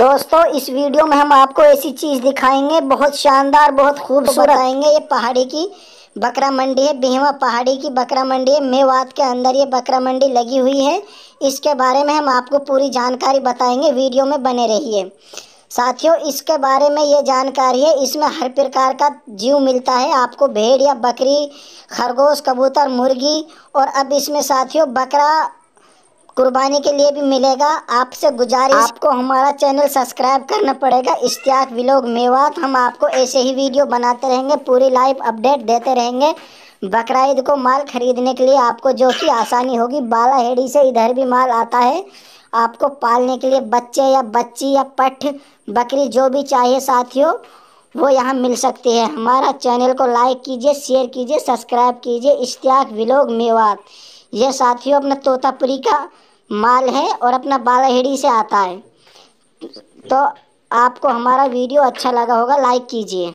दोस्तों इस वीडियो में हम आपको ऐसी चीज़ दिखाएंगे बहुत शानदार बहुत खूबसूरत आएंगे ये पहाड़ी की बकरा मंडी है बीहवा पहाड़ी की बकरा मंडी है मेवात के अंदर ये बकरा मंडी लगी हुई है इसके बारे में हम आपको पूरी जानकारी बताएंगे वीडियो में बने रहिए साथियों इसके बारे में ये जानकारी है इसमें हर प्रकार का जीव मिलता है आपको भेड़ या बकरी खरगोश कबूतर मुर्गी और अब इसमें साथियों बकरा कुर्बानी के लिए भी मिलेगा आपसे गुजारिश आपको हमारा चैनल सब्सक्राइब करना पड़ेगा इश्तियाक विलोक मेवात हम आपको ऐसे ही वीडियो बनाते रहेंगे पूरी लाइव अपडेट देते रहेंगे बकर को माल खरीदने के लिए आपको जो कि आसानी होगी बाला हेड़ी से इधर भी माल आता है आपको पालने के लिए बच्चे या बच्ची या पट बकरी जो भी चाहिए साथियों वो यहाँ मिल सकती है हमारा चैनल को लाइक कीजिए शेयर कीजिए सब्सक्राइब कीजिए इश्तियाक विलोक मेवात यह साथियों अपना तोतापुरी का माल है और अपना बालाहेड़ी से आता है तो आपको हमारा वीडियो अच्छा लगा होगा लाइक कीजिए